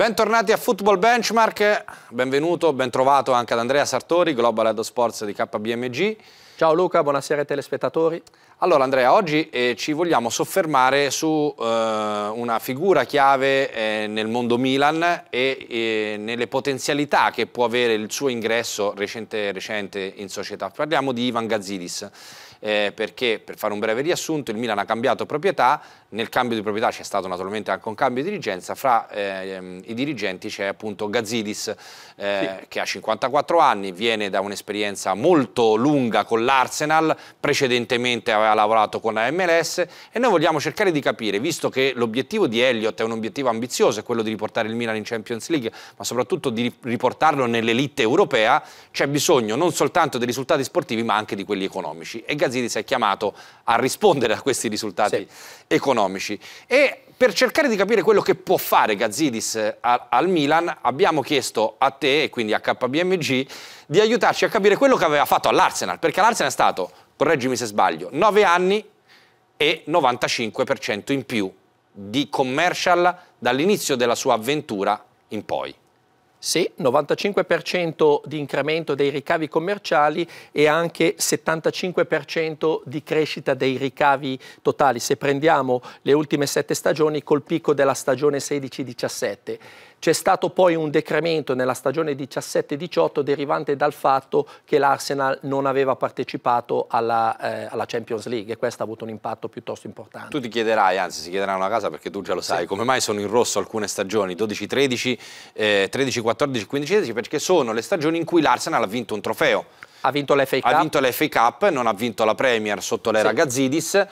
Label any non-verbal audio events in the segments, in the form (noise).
Bentornati a Football Benchmark, benvenuto, bentrovato anche ad Andrea Sartori, Global Head of Sports di KBMG. Ciao Luca, buonasera ai telespettatori. Allora Andrea, oggi eh, ci vogliamo soffermare su eh, una figura chiave eh, nel mondo Milan e eh, nelle potenzialità che può avere il suo ingresso recente, recente in società. Parliamo di Ivan Gazzidis. Eh, perché per fare un breve riassunto il Milan ha cambiato proprietà, nel cambio di proprietà c'è stato naturalmente anche un cambio di dirigenza, fra eh, i dirigenti c'è appunto Gazzidis eh, sì. che ha 54 anni, viene da un'esperienza molto lunga con l'Arsenal, precedentemente aveva ha lavorato con la MLS e noi vogliamo cercare di capire, visto che l'obiettivo di Elliott è un obiettivo ambizioso, è quello di riportare il Milan in Champions League, ma soprattutto di riportarlo nell'elite europea, c'è bisogno non soltanto dei risultati sportivi ma anche di quelli economici e Gazzidis è chiamato a rispondere a questi risultati sì. economici. E per cercare di capire quello che può fare Gazzidis al Milan abbiamo chiesto a te e quindi a KBMG di aiutarci a capire quello che aveva fatto all'Arsenal, perché l'Arsenal è stato correggimi se sbaglio, 9 anni e 95% in più di commercial dall'inizio della sua avventura in poi. Sì, 95% di incremento dei ricavi commerciali e anche 75% di crescita dei ricavi totali, se prendiamo le ultime sette stagioni col picco della stagione 16-17. C'è stato poi un decremento nella stagione 17-18 derivante dal fatto che l'Arsenal non aveva partecipato alla, eh, alla, Champions League e questo ha avuto un impatto piuttosto importante. Tu ti chiederai, anzi si chiederà una casa perché tu già lo sai, sì. come mai sono in rosso alcune stagioni 12-13, eh, 13-14, 15-16 perché sono le stagioni in cui l'Arsenal ha vinto un trofeo. Ha vinto l'FA Cup. Ha vinto l'FA Cup, non ha vinto la Premier sotto l'era sì. Gazzidis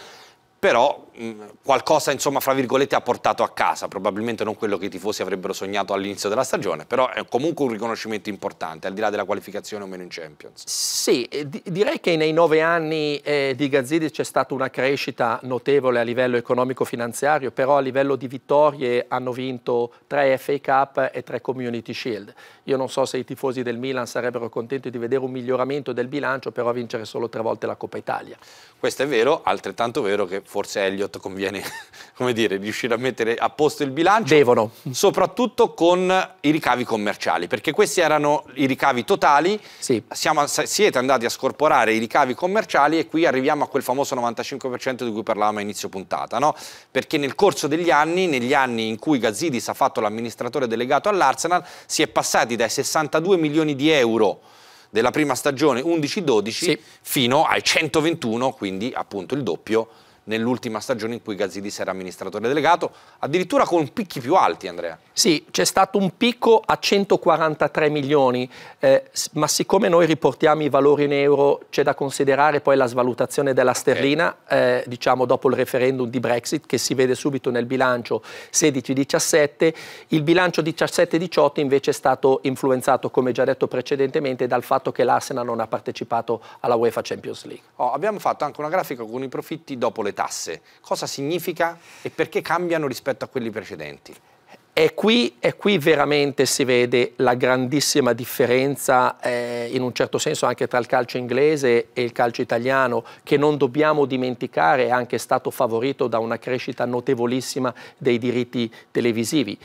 però mh, mm, qualcosa insomma fra virgolette ha portato a casa, probabilmente non quello che i tifosi avrebbero sognato all'inizio della stagione, però è comunque un riconoscimento importante, al di là della qualificazione o meno in Champions. Sì, eh, direi che nei nove anni eh, di Gazzidi c'è stata una crescita notevole a livello economico-finanziario, però a livello di vittorie hanno vinto tre FA Cup e tre Community Shield. Io non so se i tifosi del Milan sarebbero contenti di vedere un miglioramento del bilancio, però vincere solo tre volte la Coppa Italia. Questo è vero, altrettanto vero che forse Elliott conviene, (laughs) come dire, riuscire a mettere a posto il bilancio. Devono. Soprattutto con i ricavi commerciali, perché questi erano i ricavi totali. Sì. Siamo, siete andati a scorporare i ricavi commerciali e qui arriviamo a quel famoso 95% di cui parlavamo a inizio puntata, no? Perché nel corso degli anni, negli anni in cui Gazzidis ha fatto l'amministratore delegato all'Arsenal, si è passati dai 62 milioni di euro della prima stagione 11-12 sì. fino ai 121, quindi appunto il doppio nell'ultima stagione in cui Gazzidis era amministratore delegato, addirittura con picchi più alti Andrea. Sì, c'è stato un picco a 143 milioni, eh, ma siccome noi riportiamo i valori in euro c'è da considerare poi la svalutazione della sterlina, okay. eh, diciamo dopo il referendum di Brexit che si vede subito nel bilancio 16-17, il bilancio 17-18 invece è stato influenzato come già detto precedentemente dal fatto che l'Arsenal non ha partecipato alla UEFA Champions League. Oh, abbiamo fatto anche una grafica con i profitti dopo le tasse. Cosa significa e perché cambiano rispetto a quelli precedenti? E qui, e qui, veramente si vede la grandissima differenza, eh, in un certo senso, anche tra il calcio inglese e il calcio italiano, che non dobbiamo dimenticare è anche stato favorito da una crescita notevolissima dei diritti televisivi.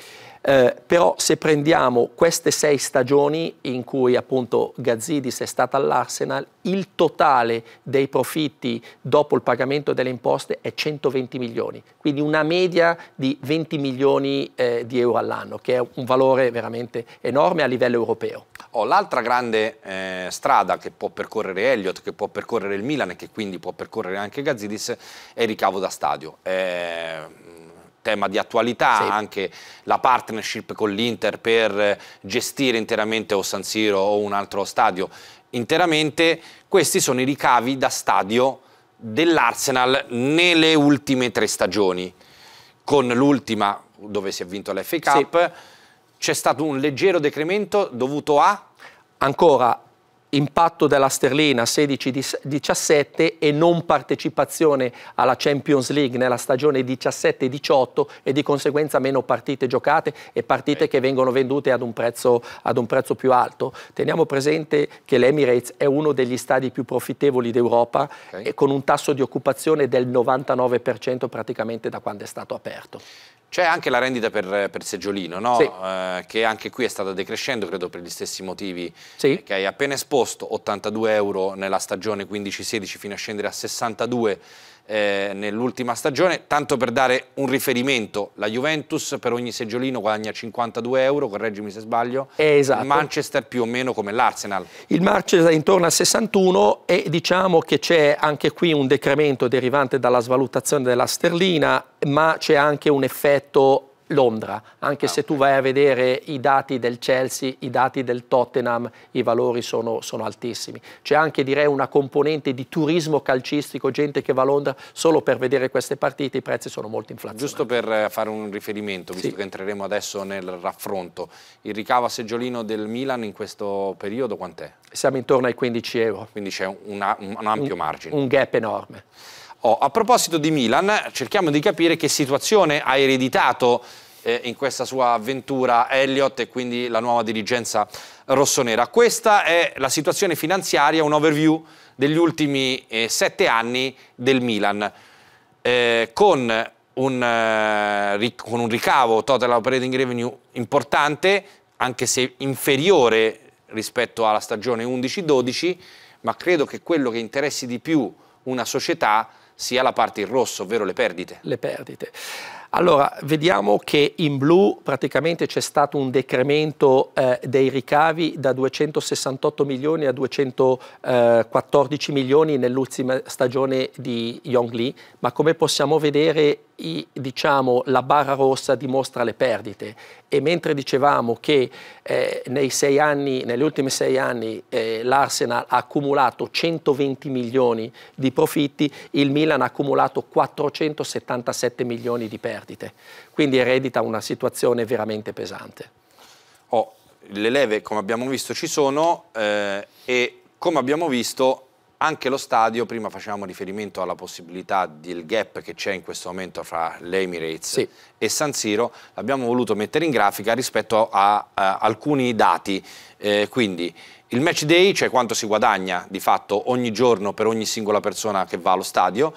Eh, però se prendiamo queste sei stagioni in cui appunto Gazzidis è stata all'Arsenal, il totale dei profitti dopo il pagamento delle imposte è 120 milioni, quindi una media di 20 milioni eh, di euro all'anno, che è un valore veramente enorme a livello europeo. Oh, l'altra grande eh, strada che può percorrere Elliott, che può percorrere il Milan e che quindi può percorrere anche Gazzidis è il ricavo da stadio. Eh, tema di attualità, sì. anche la partnership con l'Inter per gestire interamente o San Siro o un altro stadio interamente, questi sono i ricavi da stadio dell'Arsenal nelle ultime tre stagioni. Con l'ultima, dove si è vinto l'FA Cup, sì. c'è stato un leggero decremento dovuto a... Ancora impatto della sterlina 16-17 e non partecipazione alla Champions League nella stagione 17-18 e di conseguenza meno partite giocate e partite che vengono vendute ad un, prezzo, ad un prezzo più alto. Teniamo presente che l'Emirates è uno degli stadi più profittevoli d'Europa okay. e con un tasso di occupazione del 99% praticamente da quando è stato aperto. C'è anche la rendita per, per seggiolino, no? sì. eh, che anche qui è stata decrescendo, credo per gli stessi motivi sì. Eh, che hai appena esposto, 82 euro nella stagione 15-16 fino a scendere a 62 eh, nell'ultima stagione. Tanto per dare un riferimento, la Juventus per ogni seggiolino guadagna 52 euro, correggimi se sbaglio. Eh, esatto. Il Manchester più o meno come l'Arsenal. Il Manchester è intorno a 61 e diciamo che c'è anche qui un decremento derivante dalla svalutazione della sterlina, ma c'è anche un effetto Londra, anche ah, se tu vai a vedere i dati del Chelsea, i dati del Tottenham, i valori sono, sono altissimi. C'è anche direi una componente di turismo calcistico, gente che va a Londra solo per vedere queste partite, i prezzi sono molto inflazionati. Giusto per eh, fare un riferimento, visto sì. che entreremo adesso nel raffronto, il ricavo a seggiolino del Milan in questo periodo quant'è? Siamo intorno ai 15 euro. Quindi c'è un, un ampio un, margine. Un gap enorme. Oh, a proposito di Milan, cerchiamo di capire che situazione ha ereditato eh, in questa sua avventura Elliott e quindi la nuova dirigenza rossonera. Questa è la situazione finanziaria, un overview degli ultimi eh, sette anni del Milan, eh, con, un, eh, con un ricavo total operating revenue importante, anche se inferiore rispetto alla stagione 11-12, ma credo che quello che interessi di più una società sia la parte in rosso, ovvero le perdite. Le perdite. Allora, vediamo che in blu praticamente c'è stato un decremento eh, dei ricavi da 268 milioni a 214 milioni nell'ultima stagione di Yong Lee, ma come possiamo vedere i, diciamo, la barra rossa dimostra le perdite e mentre dicevamo che eh, sei anni, negli ultimi sei anni eh, l'Arsenal ha accumulato 120 milioni di profitti, il Milan ha accumulato 477 milioni di perdite, quindi eredita una situazione veramente pesante. Oh, le leve come abbiamo visto ci sono eh, e come abbiamo visto anche lo stadio, prima facevamo riferimento alla possibilità del gap che c'è in questo momento fra l'Emirates sì. e San Siro, l'abbiamo voluto mettere in grafica rispetto a, a eh, alcuni dati. Eh, quindi il match day, cioè quanto si guadagna di fatto ogni giorno per ogni singola persona che va allo stadio,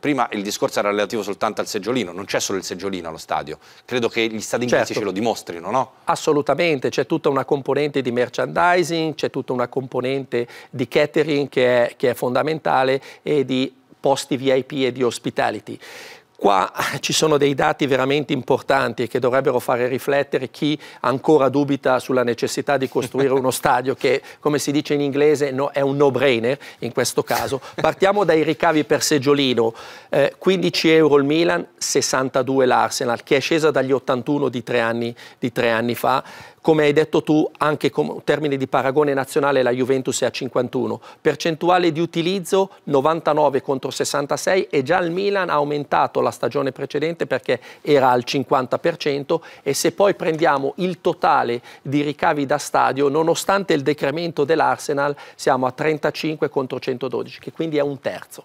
prima il discorso era relativo soltanto al seggiolino, non c'è solo il seggiolino allo stadio, credo che gli stadi inglesi certo. ce lo dimostrino, no? Assolutamente, c'è tutta una componente di merchandising, c'è tutta una componente di catering che è, che è fondamentale e di posti VIP e di hospitality. Qua (laughs) ci sono dei dati veramente importanti che dovrebbero fare riflettere chi ancora dubita sulla necessità di costruire uno (laughs) stadio che, come si dice in inglese, no, è un no-brainer in questo caso. Partiamo dai ricavi per seggiolino. Eh, 15 euro il Milan, 62 l'Arsenal, che è scesa dagli 81 di tre anni, di tre anni fa. Come hai detto tu, anche in termini di paragone nazionale la Juventus è a 51. Percentuale di utilizzo 99 contro 66 e già il Milan ha aumentato la stagione precedente perché era al 50% e se poi prendiamo il totale di ricavi da stadio, nonostante il decremento dell'Arsenal, siamo a 35 contro 112, che quindi è un terzo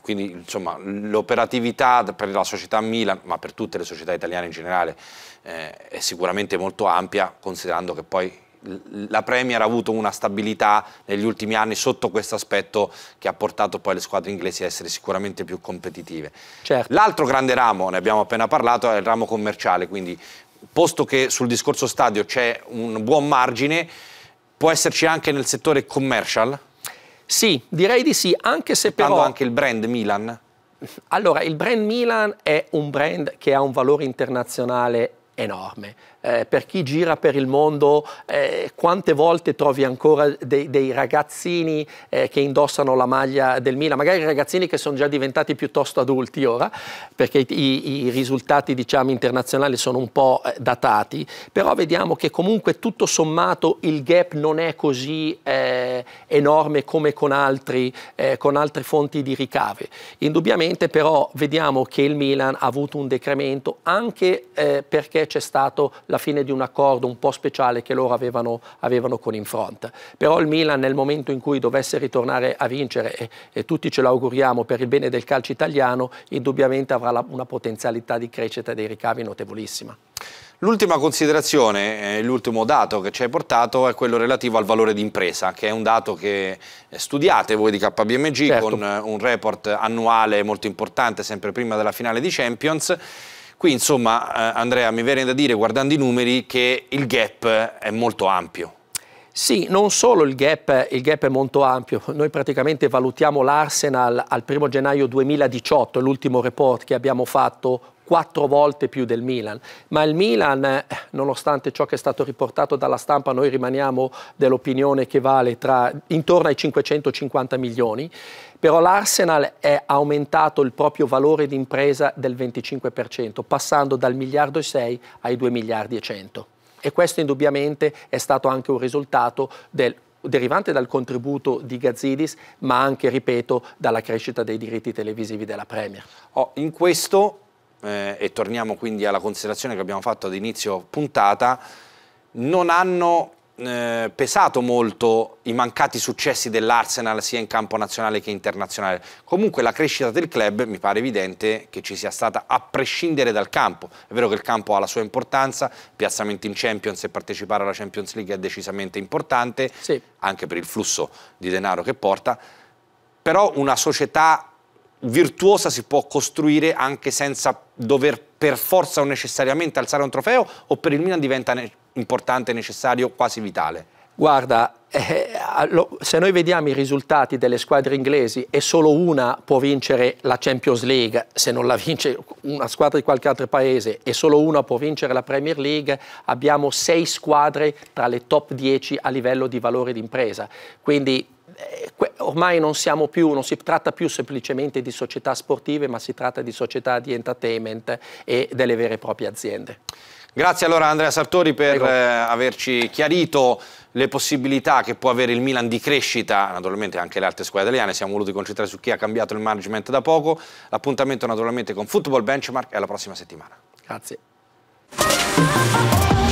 quindi insomma l'operatività per la società Milan, ma per tutte le società italiane in generale, eh, è sicuramente molto ampia, considerando che poi la Premier ha avuto una stabilità negli ultimi anni sotto questo aspetto che ha portato poi le squadre inglesi a essere sicuramente più competitive. Certo. L'altro grande ramo, ne abbiamo appena parlato, è il ramo commerciale, quindi posto che sul discorso stadio c'è un buon margine, può esserci anche nel settore commercial? Sì, direi di sì, anche se però... Quando anche il brand Milan? Allora, il brand Milan è un brand che ha un valore internazionale enorme eh, per chi gira per il mondo, eh, quante volte trovi ancora dei, dei ragazzini eh, che indossano la maglia del Milan, magari ragazzini che sono già diventati piuttosto adulti ora, perché i, i risultati diciamo, internazionali sono un po' eh, datati, però vediamo che comunque tutto sommato il gap non è così eh, enorme come con, altri, eh, con altre fonti di ricave. Indubbiamente però vediamo che il Milan ha avuto un decremento anche perché c'è stato la fine di un accordo un po' speciale che loro avevano, avevano con Infront. Però il Milan nel momento in cui dovesse ritornare a vincere, e, e tutti ce l'auguriamo per il bene del calcio italiano, indubbiamente avrà la, una potenzialità di crescita dei ricavi notevolissima. L'ultima considerazione, eh, l'ultimo dato che ci hai portato è quello relativo al valore d'impresa, che è un dato che eh, studiate voi di KBMG certo. con eh, un report annuale molto importante sempre prima della finale di Champions. Qui insomma eh, Andrea mi viene da dire guardando i numeri che il gap è molto ampio. Sì, non solo il gap, il gap, è molto ampio, noi praticamente valutiamo l'Arsenal al 1 gennaio 2018, l'ultimo report che abbiamo fatto quattro volte più del Milan, ma il Milan, eh, nonostante ciò che è stato riportato dalla stampa, noi rimaniamo dell'opinione che vale tra, intorno ai 550 milioni, però l'Arsenal è aumentato il proprio valore d'impresa del 25%, passando dal miliardo e 6 ai 2 miliardi e 100. E questo indubbiamente è stato anche un risultato del derivante dal contributo di Gazzidis, ma anche, ripeto, dalla crescita dei diritti televisivi della Premier. Oh, in questo eh, e torniamo quindi alla considerazione che abbiamo fatto ad inizio puntata, non hanno eh, pesato molto i mancati successi dell'Arsenal sia in campo nazionale che internazionale. Comunque la crescita del club mi pare evidente che ci sia stata a prescindere dal campo. È vero che il campo ha la sua importanza, piazzamento in Champions e partecipare alla Champions League è decisamente importante, sì. anche per il flusso di denaro che porta, però una società virtuosa si può costruire anche senza dover per forza o necessariamente alzare un trofeo o per il Milan diventa importante, necessario, quasi vitale? Guarda, eh, se noi vediamo i risultati delle squadre inglesi e solo una può vincere la Champions League, se non la vince una squadra di qualche altro paese e solo una può vincere la Premier League, abbiamo sei squadre tra le top 10 a livello di valore d'impresa. Quindi eh, ormai non, più, non si tratta più semplicemente di società sportive, ma si tratta di società di entertainment e delle vere e proprie aziende. Grazie allora Andrea Sartori per eh, averci chiarito le possibilità che può avere il Milan di crescita, naturalmente anche le altre squadre italiane, siamo voluti concentrare su chi ha cambiato il management da poco, l'appuntamento naturalmente con Football Benchmark e alla prossima settimana. Grazie.